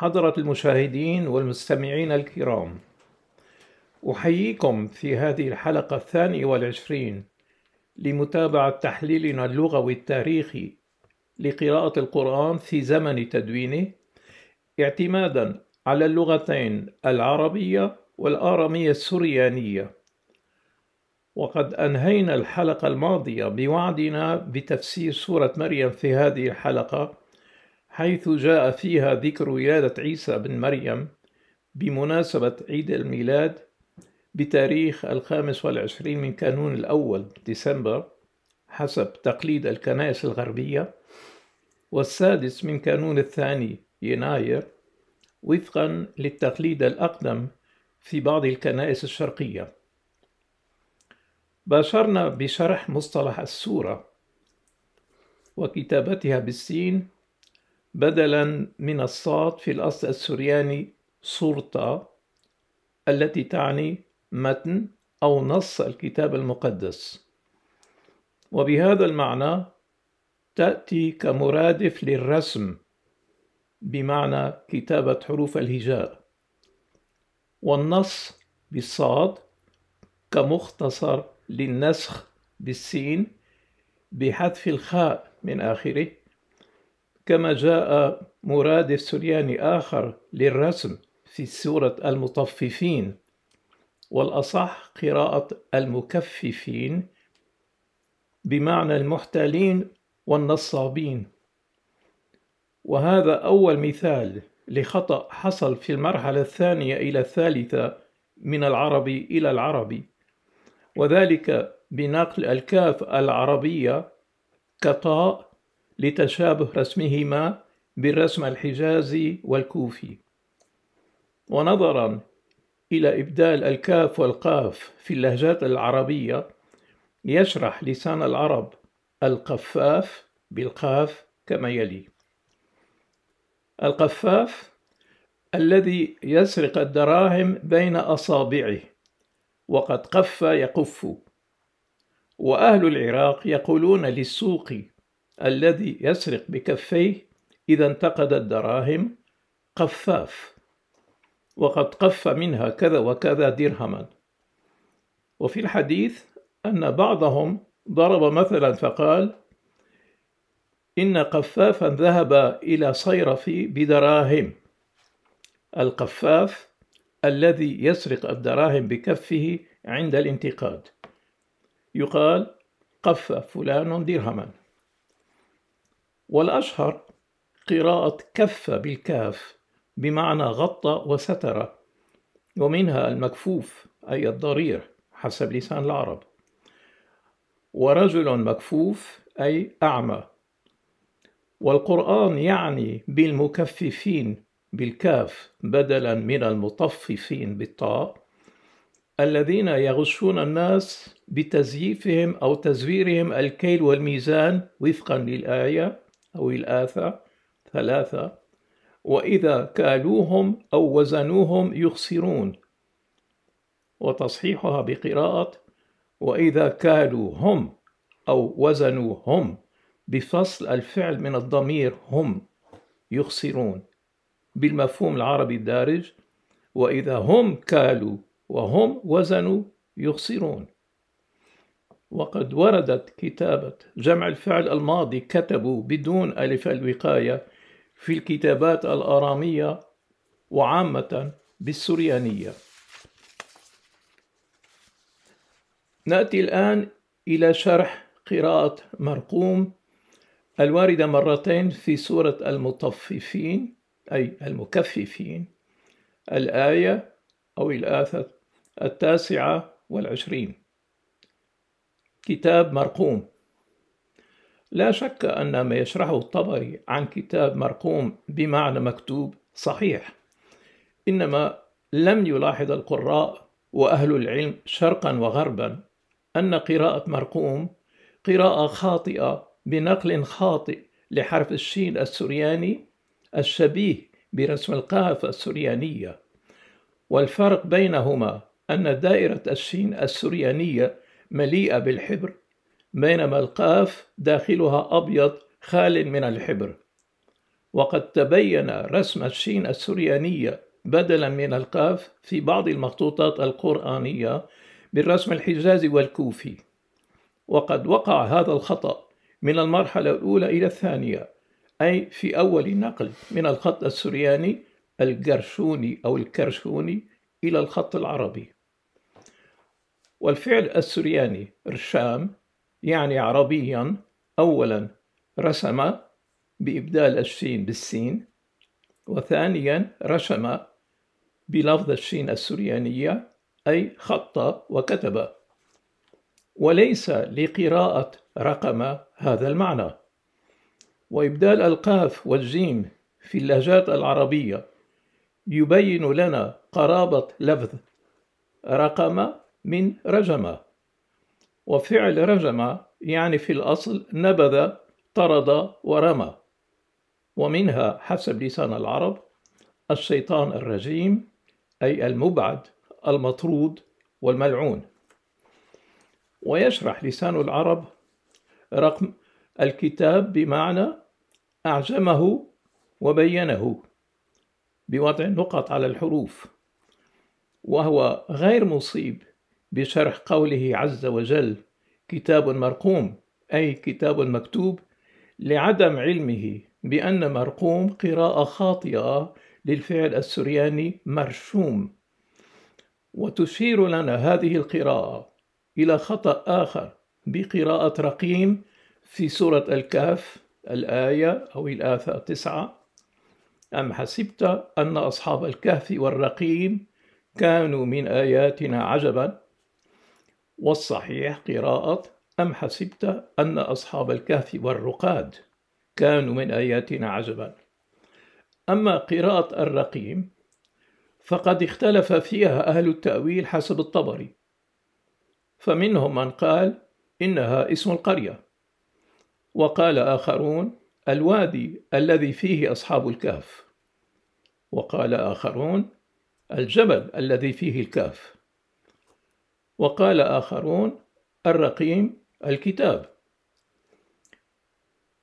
حضرة المشاهدين والمستمعين الكرام أحييكم في هذه الحلقة الثانية والعشرين لمتابعة تحليلنا اللغوي التاريخي لقراءة القرآن في زمن تدوينه اعتمادا على اللغتين العربية والآرامية السريانية وقد أنهينا الحلقة الماضية بوعدنا بتفسير سورة مريم في هذه الحلقة حيث جاء فيها ذكر ولادة عيسى بن مريم بمناسبة عيد الميلاد بتاريخ الخامس والعشرين من كانون الأول ديسمبر حسب تقليد الكنائس الغربية والسادس من كانون الثاني يناير وفقا للتقليد الأقدم في بعض الكنائس الشرقية باشرنا بشرح مصطلح السورة وكتابتها بالسين بدلا من الصاد في الأصل السرياني صورتا التي تعني متن أو نص الكتاب المقدس وبهذا المعنى تأتي كمرادف للرسم بمعنى كتابة حروف الهجاء والنص بالصاد كمختصر للنسخ بالسين بحذف الخاء من آخره كما جاء مراد السرياني آخر للرسم في سورة المطففين والأصح قراءة المكففين بمعنى المحتالين والنصابين وهذا أول مثال لخطأ حصل في المرحلة الثانية إلى الثالثة من العربي إلى العربي وذلك بنقل الكاف العربية كطاء لتشابه رسمهما بالرسم الحجازي والكوفي ونظرا إلى إبدال الكاف والقاف في اللهجات العربية يشرح لسان العرب القفاف بالقاف كما يلي القفاف الذي يسرق الدراهم بين أصابعه وقد قف يقف وأهل العراق يقولون للسوق الذي يسرق بكفيه إذا انتقد الدراهم قفاف وقد قف منها كذا وكذا درهما وفي الحديث أن بعضهم ضرب مثلا فقال إن قفافا ذهب إلى صيرفي بدراهم القفاف الذي يسرق الدراهم بكفه عند الانتقاد يقال قف فلان درهما والأشهر قراءة كف بالكاف بمعنى غطى وستر ومنها المكفوف أي الضرير حسب لسان العرب ورجل مكفوف أي أعمى والقرآن يعني بالمكففين بالكاف بدلا من المطففين بالطاء الذين يغشون الناس بتزييفهم أو تزويرهم الكيل والميزان وفقا للآية أو الآثة ثلاثة وإذا كالوهم أو وزنوهم يخسرون وتصحيحها بقراءة وإذا كالوهم أو وزنوهم بفصل الفعل من الضمير هم يخسرون بالمفهوم العربي الدارج وإذا هم كالوا وهم وزنوا يخسرون وقد وردت كتابة جمع الفعل الماضي كتبوا بدون ألف الوقاية في الكتابات الآرامية وعامة بالسريانية. نأتي الآن إلى شرح قراءة مرقوم الواردة مرتين في سورة المطففين أي المكففين الآية أو الآثة التاسعة والعشرين كتاب مرقوم لا شك أن ما يشرحه الطبري عن كتاب مرقوم بمعنى مكتوب صحيح إنما لم يلاحظ القراء وأهل العلم شرقا وغربا أن قراءة مرقوم قراءة خاطئة بنقل خاطئ لحرف الشين السرياني الشبيه برسم القاف السريانية والفرق بينهما أن دائرة الشين السريانية مليئة بالحبر بينما القاف داخلها أبيض خال من الحبر وقد تبين رسم الشين السريانية بدلا من القاف في بعض المخطوطات القرآنية بالرسم الحجازي والكوفي وقد وقع هذا الخطأ من المرحلة الأولى إلى الثانية أي في أول النقل من الخط السرياني الجرشوني أو الكرشوني إلى الخط العربي والفعل السرياني رشام يعني عربيا أولا رسم بإبدال الشين بالسين وثانيا رسم بلفظ الشين السريانية أي خط وكتب وليس لقراءة رقم هذا المعنى وإبدال القاف والجيم في اللهجات العربية يبين لنا قرابة لفظ رقم من رجم وفعل رجم يعني في الأصل نبذ طرد ورمى ومنها حسب لسان العرب الشيطان الرجيم أي المبعد المطرود والملعون ويشرح لسان العرب رقم الكتاب بمعنى أعجمه وبينه بوضع النقط على الحروف وهو غير مصيب بشرح قوله عز وجل كتاب مرقوم أي كتاب مكتوب لعدم علمه بأن مرقوم قراءة خاطئة للفعل السرياني مرشوم وتشير لنا هذه القراءة إلى خطأ آخر بقراءة رقيم في سورة الكهف الآية أو الآثة تسعة أم حسبت أن أصحاب الكهف والرقيم كانوا من آياتنا عجبا والصحيح قراءة أم حسبت أن أصحاب الكهف والرقاد كانوا من آياتنا عجبا أما قراءة الرقيم فقد اختلف فيها أهل التأويل حسب الطبري فمنهم من قال إنها اسم القرية وقال آخرون الوادي الذي فيه أصحاب الكهف وقال آخرون الجبل الذي فيه الكهف وقال آخرون الرقيم الكتاب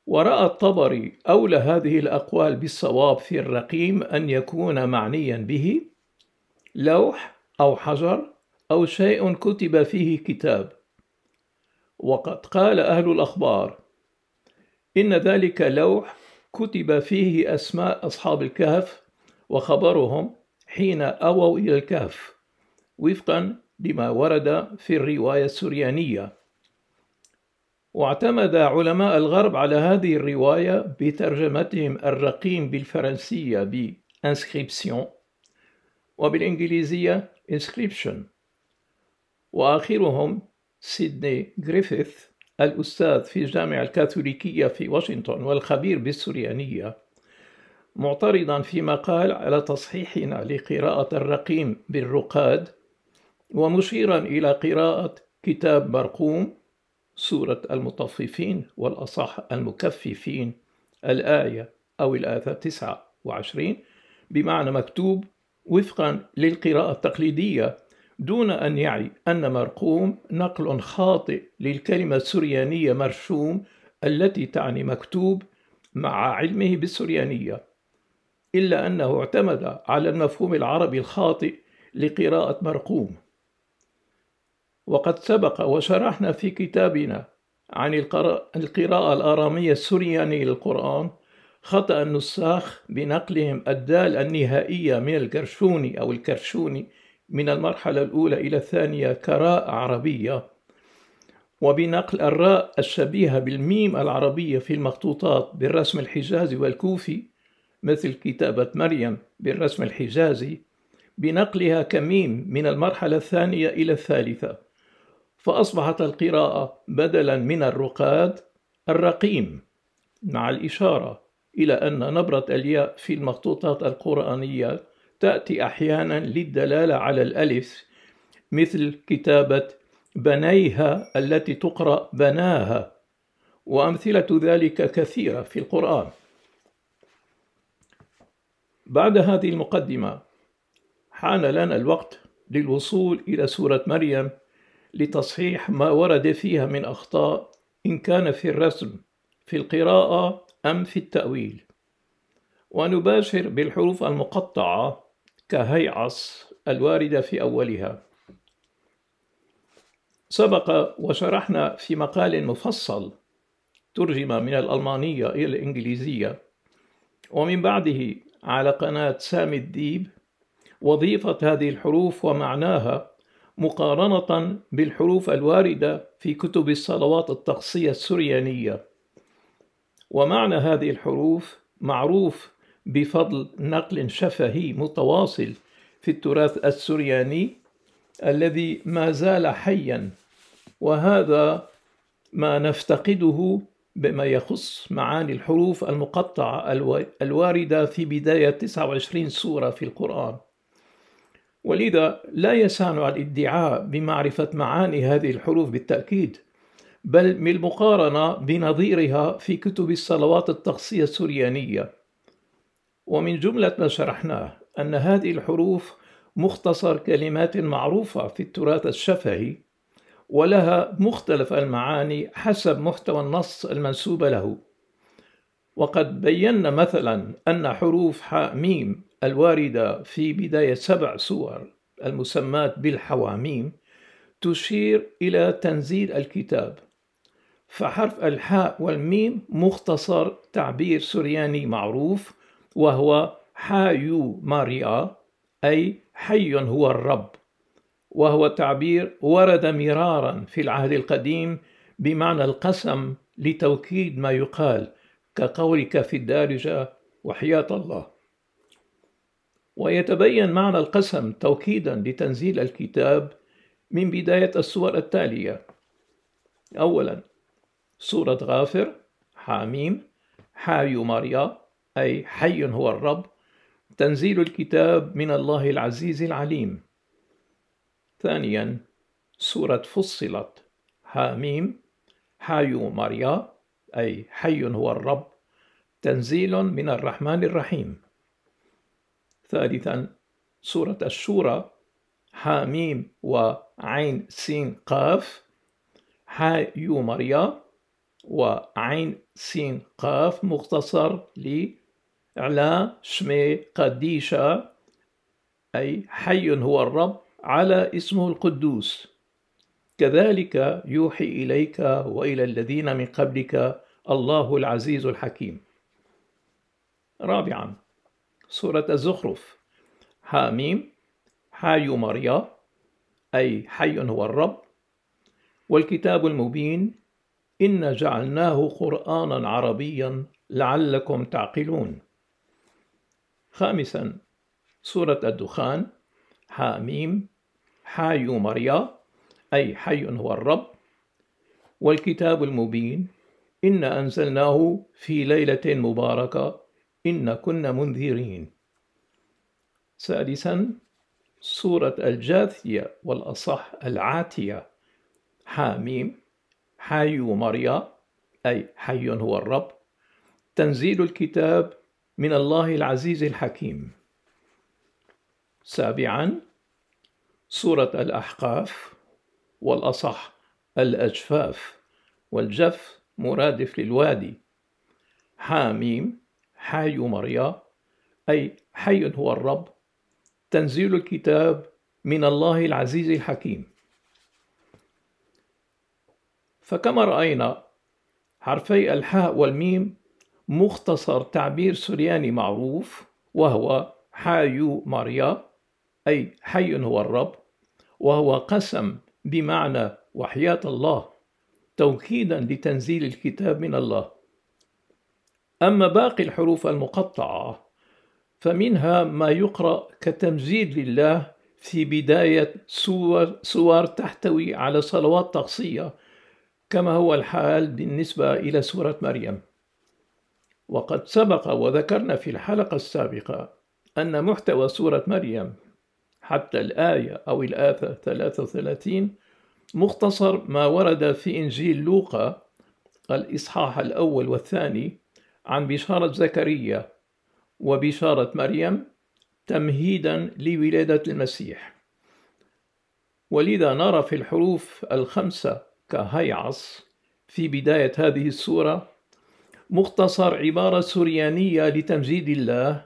ورأى الطبري أولى هذه الأقوال بالصواب في الرقيم أن يكون معنيا به لوح أو حجر أو شيء كتب فيه كتاب وقد قال أهل الأخبار إن ذلك لوح كتب فيه أسماء أصحاب الكهف وخبرهم حين أووا إلى الكهف وفقا لما ورد في الرواية السريانية واعتمد علماء الغرب على هذه الرواية بترجمتهم الرقيم بالفرنسية ب inscription وبالإنجليزية inscription وآخرهم سيدني جريفيث الأستاذ في الجامعة الكاثوليكية في واشنطن والخبير بالسريانية معترضا في مقال على تصحيحنا لقراءة الرقيم بالرقاد ومشيرا إلى قراءة كتاب مرقوم سورة المطففين والأصح المكففين الآية أو الآية 29 بمعنى مكتوب وفقا للقراءة التقليدية دون أن يعي أن مرقوم نقل خاطئ للكلمة السريانية مرشوم التي تعني مكتوب مع علمه بالسريانية إلا أنه اعتمد على المفهوم العربي الخاطئ لقراءة مرقوم وقد سبق وشرحنا في كتابنا عن القراءة الآرامية السريانية للقرآن خطأ النساخ بنقلهم الدال النهائية من الكرشوني أو الكرشوني من المرحلة الأولى إلى الثانية كراء عربية وبنقل الراء الشبيهة بالميم العربية في المخطوطات بالرسم الحجازي والكوفي مثل كتابة مريم بالرسم الحجازي بنقلها كميم من المرحلة الثانية إلى الثالثة فأصبحت القراءة بدلا من الرقاد الرقيم مع الإشارة إلى أن نبرة الياء في المخطوطات القرآنية تأتي أحيانا للدلالة على الألف مثل كتابة بنيها التي تقرأ بناها وأمثلة ذلك كثيرة في القرآن بعد هذه المقدمة حان لنا الوقت للوصول إلى سورة مريم لتصحيح ما ورد فيها من أخطاء إن كان في الرسم في القراءة أم في التأويل ونباشر بالحروف المقطعة كهيعص الواردة في أولها سبق وشرحنا في مقال مفصل ترجم من الألمانية إلى الإنجليزية ومن بعده على قناة سامي الديب وظيفة هذه الحروف ومعناها مقارنة بالحروف الواردة في كتب الصلوات الطقسية السريانية ومعنى هذه الحروف معروف بفضل نقل شفهي متواصل في التراث السرياني الذي ما زال حيا وهذا ما نفتقده بما يخص معاني الحروف المقطعة الواردة في بداية 29 سورة في القرآن ولذا لا يسعنا الادعاء بمعرفة معاني هذه الحروف بالتأكيد بل بالمقارنة بنظيرها في كتب الصلوات الطقسية السريانية ومن جملة ما شرحناه أن هذه الحروف مختصر كلمات معروفة في التراث الشفهي ولها مختلف المعاني حسب محتوى النص المنسوب له وقد بينا مثلا أن حروف حاء ميم الواردة في بداية سبع سور المسماة بالحواميم تشير إلى تنزيل الكتاب فحرف الحاء والميم مختصر تعبير سرياني معروف وهو حايو ماريا أي حي هو الرب وهو تعبير ورد مرارا في العهد القديم بمعنى القسم لتوكيد ما يقال كقولك في الدارجة وحياة الله ويتبين معنى القسم توكيدا لتنزيل الكتاب من بداية السور التالية أولا سورة غافر حاميم حاي ماريا أي حي هو الرب تنزيل الكتاب من الله العزيز العليم ثانيا سورة فصلت حاميم حاي ماريا أي حي هو الرب تنزيل من الرحمن الرحيم ثالثا سورة الشورى حاميم وعين سين قاف حيو مريا وعين سين قاف مختصر لإعلى شمي قديشة أي حي هو الرب على اسمه القدوس كذلك يوحي إليك وإلى الذين من قبلك الله العزيز الحكيم رابعاً سورة الزخرف حاميم حي مريا أي حي هو الرب والكتاب المبين إن جعلناه قرآنا عربيا لعلكم تعقلون خامسا سورة الدخان حاميم حي مريا أي حي هو الرب والكتاب المبين إن أنزلناه في ليلة مباركة إن كنا منذرين ثالثا سورة الجاثية والأصح العاتية حاميم حي مريا أي حي هو الرب تنزيل الكتاب من الله العزيز الحكيم سابعا سورة الأحقاف والأصح الأجفاف والجف مرادف للوادي حاميم حي مريا أي حي هو الرب تنزيل الكتاب من الله العزيز الحكيم فكما رأينا حرفي الحاء والميم مختصر تعبير سرياني معروف وهو حي مريا أي حي هو الرب وهو قسم بمعنى وحياة الله توكيدا لتنزيل الكتاب من الله أما باقي الحروف المقطعة فمنها ما يقرأ كتمجيد لله في بداية سور, سور تحتوي على صلوات تقصية كما هو الحال بالنسبة إلى سورة مريم وقد سبق وذكرنا في الحلقة السابقة أن محتوى سورة مريم حتى الآية أو الآية 33 مختصر ما ورد في إنجيل لوقا الإصحاح الأول والثاني عن بشارة زكريا وبشارة مريم تمهيدا لولادة المسيح ولذا نرى في الحروف الخمسة كهيعص في بداية هذه السورة مختصر عبارة سريانية لتمجيد الله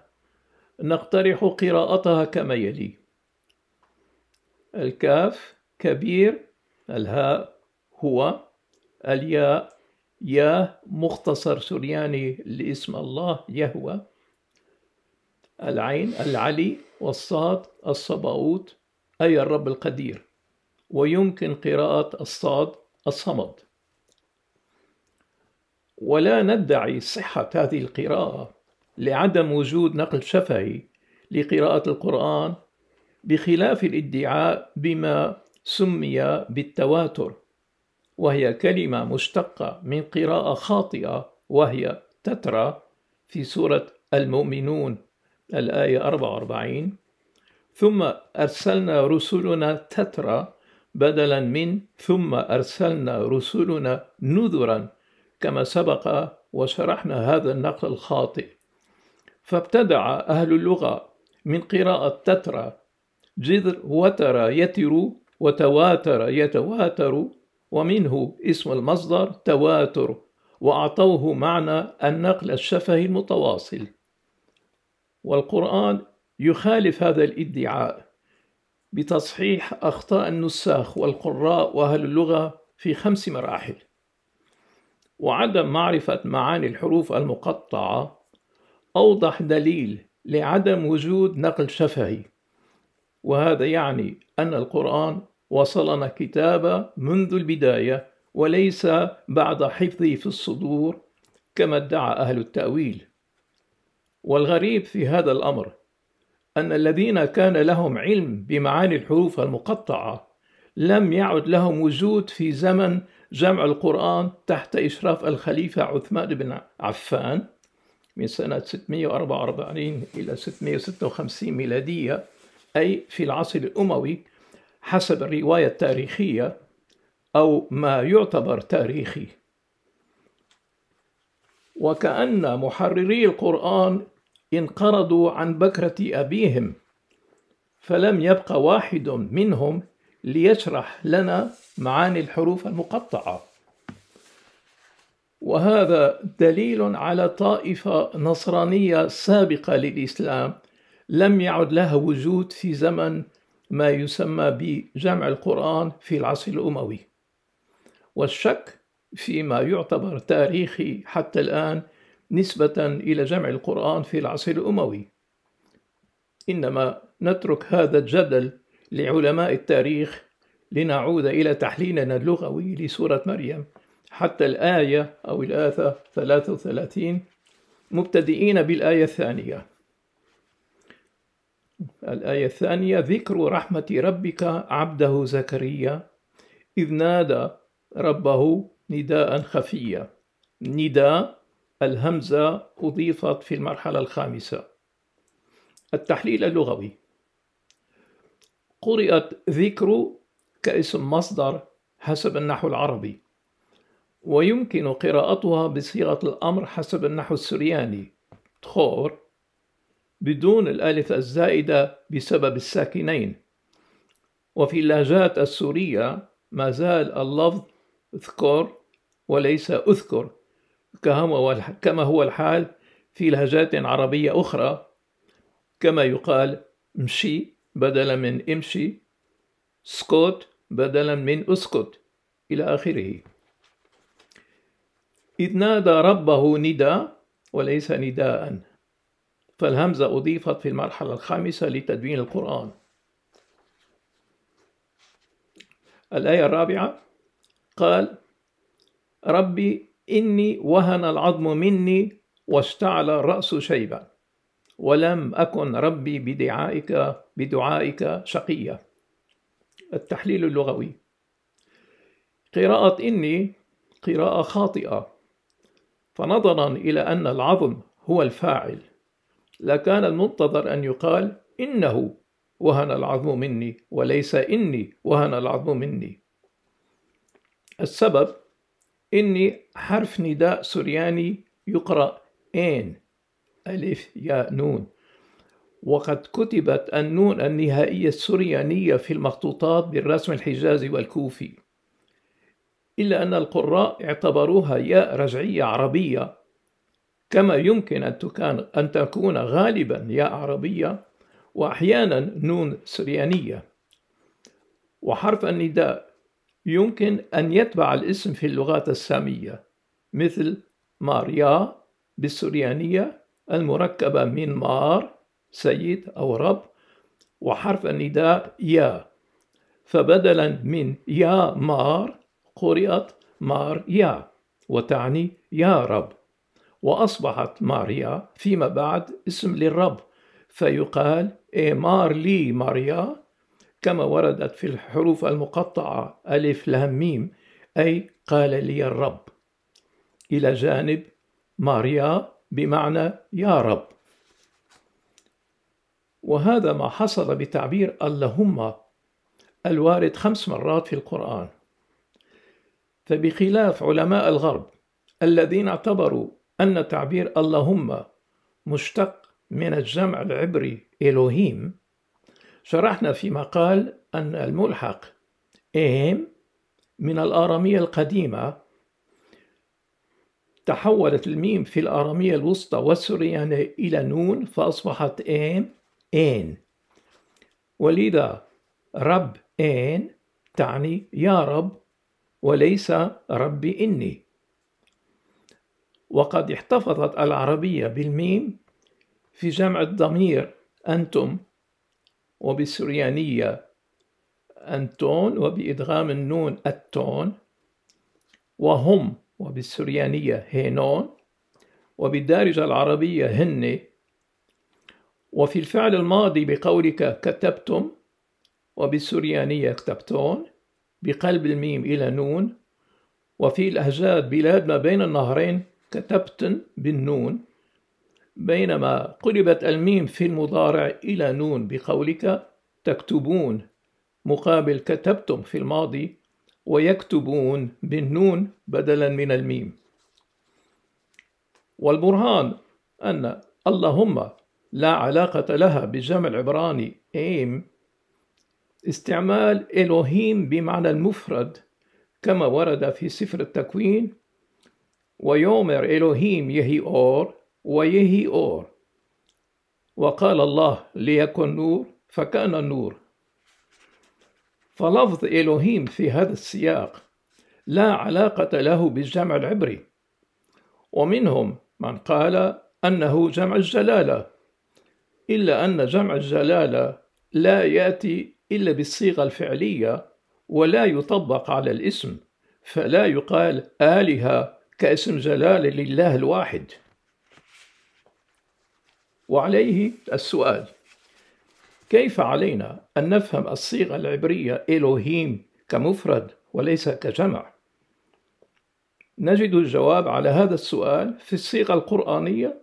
نقترح قراءتها كما يلي الكاف كبير الهاء هو الياء يا مختصر سرياني لاسم الله يهوى العين العلي والصاد الصباؤوت أي الرب القدير ويمكن قراءة الصاد الصمد ولا ندعي صحة هذه القراءة لعدم وجود نقل شفهي لقراءة القرآن بخلاف الادعاء بما سمي بالتواتر وهي كلمة مشتقة من قراءة خاطئة وهي تترى في سورة المؤمنون الآية 44 ثم أرسلنا رسلنا تترى بدلا من ثم أرسلنا رسلنا نذرا كما سبق وشرحنا هذا النقل الخاطئ فابتدع أهل اللغة من قراءة تترى جذر وترى يتر وتواتر يتواتر ومنه اسم المصدر تواتر وأعطوه معنى النقل الشفهي المتواصل والقرآن يخالف هذا الادعاء بتصحيح أخطاء النساخ والقراء وأهل اللغة في خمس مراحل وعدم معرفة معاني الحروف المقطعة أوضح دليل لعدم وجود نقل شفهي وهذا يعني أن القرآن وصلنا كتابة منذ البداية وليس بعد حفظه في الصدور كما ادعى أهل التأويل والغريب في هذا الأمر أن الذين كان لهم علم بمعاني الحروف المقطعة لم يعد لهم وجود في زمن جمع القرآن تحت إشراف الخليفة عثمان بن عفان من سنة 644 إلى 656 ميلادية أي في العصر الأموي حسب الرواية التاريخية أو ما يعتبر تاريخي وكأن محرري القرآن انقرضوا عن بكرة أبيهم فلم يبقى واحد منهم ليشرح لنا معاني الحروف المقطعة وهذا دليل على طائفة نصرانية سابقة للإسلام لم يعد لها وجود في زمن ما يسمى بجمع القرآن في العصر الأموي والشك فيما يعتبر تاريخي حتى الآن نسبة إلى جمع القرآن في العصر الأموي إنما نترك هذا الجدل لعلماء التاريخ لنعود إلى تحليلنا اللغوي لسورة مريم حتى الآية أو الآية 33 مبتدئين بالآية الثانية الآية الثانية ذكر رحمة ربك عبده زكريا إذ نادى ربه نداء خفيا نداء الهمزة أضيفت في المرحلة الخامسة التحليل اللغوي قرئت ذكر كاسم مصدر حسب النحو العربي ويمكن قراءتها بصيغة الأمر حسب النحو السرياني تخور بدون الألف الزائدة بسبب الساكنين وفي اللهجات السورية ما زال اللفظ اذكر وليس أذكر كما هو الحال في لهجات عربية أخرى كما يقال مشي بدلا من امشي سكوت بدلا من اسكت إلى آخره إذ نادى ربه نداء وليس نداء فالهمزة أضيفت في المرحلة الخامسة لتدوين القرآن الآية الرابعة قال ربي إني وهن العظم مني واشتعل الرأس شيبا ولم أكن ربي بدعائك بدعائك شقيا التحليل اللغوي قراءة إني قراءة خاطئة فنظرا إلى أن العظم هو الفاعل لكان المنتظر أن يقال إنه وهن العظم مني وليس إني وهن العظم مني السبب إني حرف نداء سرياني يقرأ إن ألف ياء نون وقد كتبت النون النهائية السريانية في المخطوطات بالرسم الحجازي والكوفي إلا أن القراء اعتبروها ياء رجعية عربية كما يمكن أن, تكون غالبا يا عربية وأحيانا نون سريانية وحرف النداء يمكن أن يتبع الاسم في اللغات السامية مثل ماريا بالسريانية المركبة من مار سيد أو رب وحرف النداء يا فبدلا من يا مار قرئت مار يا وتعني يا رب وأصبحت ماريا فيما بعد اسم للرب فيقال إيه مار لي ماريا كما وردت في الحروف المقطعة ألف لام ميم أي قال لي الرب إلى جانب ماريا بمعنى يا رب وهذا ما حصل بتعبير اللهم الوارد خمس مرات في القرآن فبخلاف علماء الغرب الذين اعتبروا أن تعبير اللهم مشتق من الجمع العبري إلوهيم شرحنا في مقال أن الملحق إيم من الآرامية القديمة تحولت الميم في الآرامية الوسطى والسريانة إلى نون فأصبحت إيم إين ولذا رب إين تعني يا رب وليس ربي إني وقد احتفظت العربية بالميم في جمع الضمير أنتم وبالسريانية أنتون وبإدغام النون التون وهم وبالسريانية هينون وبالدارجة العربية هن وفي الفعل الماضي بقولك كتبتم وبالسريانية كتبتون بقلب الميم إلى نون وفي الأهجاد بلاد ما بين النهرين كتبتن بالنون بينما قلبت الميم في المضارع إلى نون بقولك تكتبون مقابل كتبتم في الماضي ويكتبون بالنون بدلا من الميم والبرهان أن اللهم لا علاقة لها بالجمع العبراني إيم استعمال إلوهيم بمعنى المفرد كما ورد في سفر التكوين ويؤمر إلهيم يهي أور ويهي أور وقال الله ليكن نور فكان النور فلفظ إلهيم في هذا السياق لا علاقة له بالجمع العبري ومنهم من قال أنه جمع الجلالة إلا أن جمع الجلالة لا يأتي إلا بالصيغة الفعلية ولا يطبق على الاسم فلا يقال آلهة كاسم جلال لله الواحد وعليه السؤال كيف علينا أن نفهم الصيغة العبرية إلوهيم كمفرد وليس كجمع؟ نجد الجواب على هذا السؤال في الصيغة القرآنية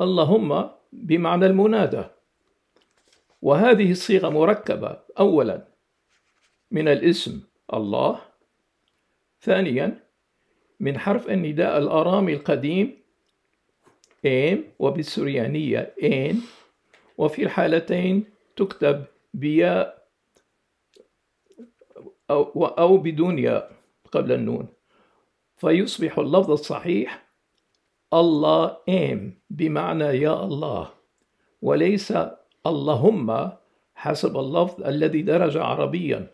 اللهم بمعنى المنادى وهذه الصيغة مركبة أولا من الاسم الله ثانيا من حرف النداء الآرامي القديم إن وبالسريانية إن وفي الحالتين تكتب بياء أو, أو بدون ياء قبل النون فيصبح اللفظ الصحيح الله إم بمعنى يا الله وليس اللهم حسب اللفظ الذي درج عربيا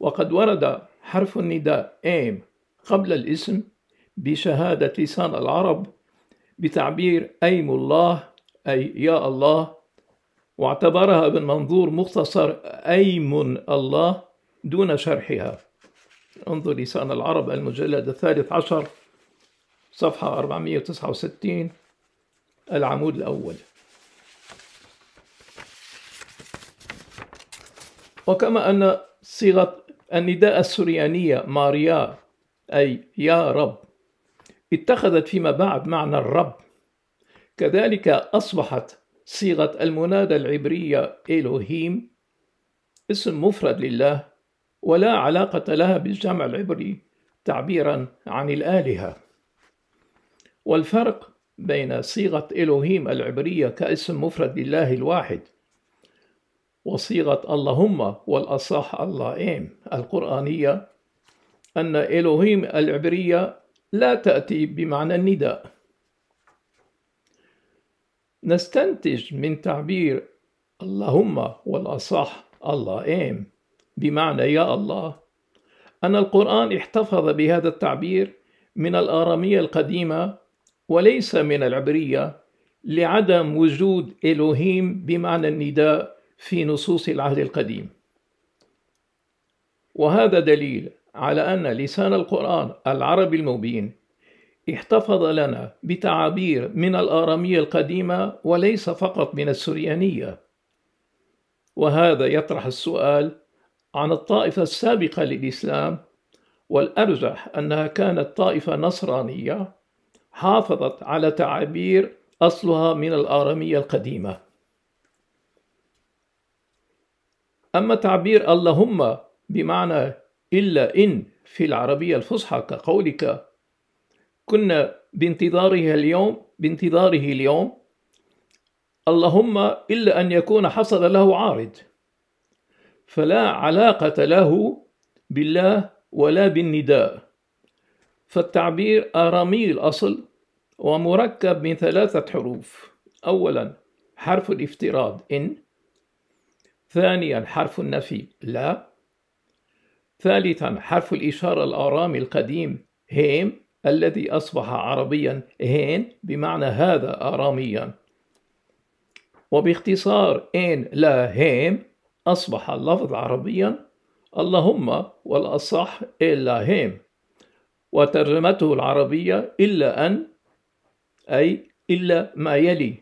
وقد ورد حرف النداء إم قبل الاسم بشهادة لسان العرب بتعبير أيم الله أي يا الله واعتبرها ابن منظور مختصر أيم الله دون شرحها انظر لسان العرب المجلد الثالث عشر صفحة 469 العمود الأول وكما أن صيغة النداء السريانية ماريا أي يا رب اتخذت فيما بعد معنى الرب كذلك أصبحت صيغة المنادى العبرية إلهيم اسم مفرد لله ولا علاقة لها بالجمع العبري تعبيرا عن الآلهة والفرق بين صيغة إلهيم العبرية كاسم مفرد لله الواحد وصيغة اللهم والأصح إيم القرآنية أن إلهيم العبرية لا تأتي بمعنى النداء نستنتج من تعبير اللهم والأصح الله إيم بمعنى يا الله أن القرآن احتفظ بهذا التعبير من الآرامية القديمة وليس من العبرية لعدم وجود إلهيم بمعنى النداء في نصوص العهد القديم وهذا دليل على أن لسان القرآن العربي المبين احتفظ لنا بتعابير من الآرامية القديمة وليس فقط من السريانية وهذا يطرح السؤال عن الطائفة السابقة للإسلام والأرجح أنها كانت طائفة نصرانية حافظت على تعابير أصلها من الآرامية القديمة أما تعبير اللهم بمعنى إلا إن في العربية الفصحى كقولك كنا بانتظارها اليوم بانتظاره اليوم اللهم إلا أن يكون حصل له عارض فلا علاقة له بالله ولا بالنداء فالتعبير آرامي الأصل ومركب من ثلاثة حروف أولا حرف الافتراض إن ثانيا حرف النفي لا ثالثا حرف الإشارة الآرامي القديم هيم الذي أصبح عربيا هين بمعنى هذا آراميا وباختصار إن لا هيم أصبح اللفظ عربيا اللهم والأصح إلا هيم وترجمته العربية إلا أن أي إلا ما يلي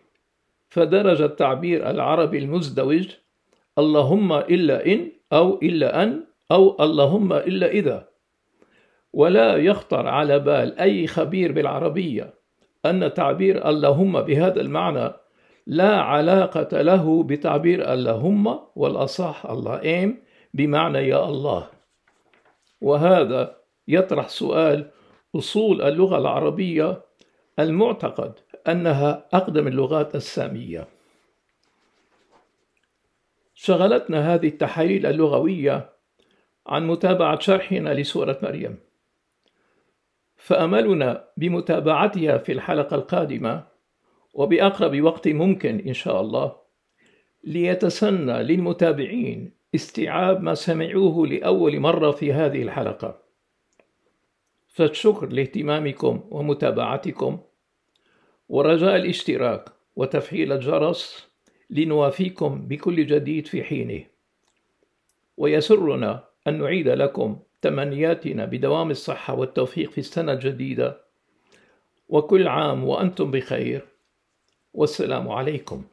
فدرج التعبير العربي المزدوج اللهم إلا إن أو إلا أن أو اللهم إلا إذا ولا يخطر على بال أي خبير بالعربية أن تعبير اللهم بهذا المعنى لا علاقة له بتعبير اللهم والأصح الله إيم بمعنى يا الله وهذا يطرح سؤال أصول اللغة العربية المعتقد أنها أقدم اللغات السامية شغلتنا هذه التحاليل اللغوية عن متابعة شرحنا لسورة مريم فأملنا بمتابعتها في الحلقة القادمة وبأقرب وقت ممكن إن شاء الله ليتسنى للمتابعين استيعاب ما سمعوه لأول مرة في هذه الحلقة فالشكر لاهتمامكم ومتابعتكم ورجاء الاشتراك وتفعيل الجرس لنوافيكم بكل جديد في حينه ويسرنا أن نعيد لكم تمنياتنا بدوام الصحة والتوفيق في السنة الجديدة وكل عام وأنتم بخير والسلام عليكم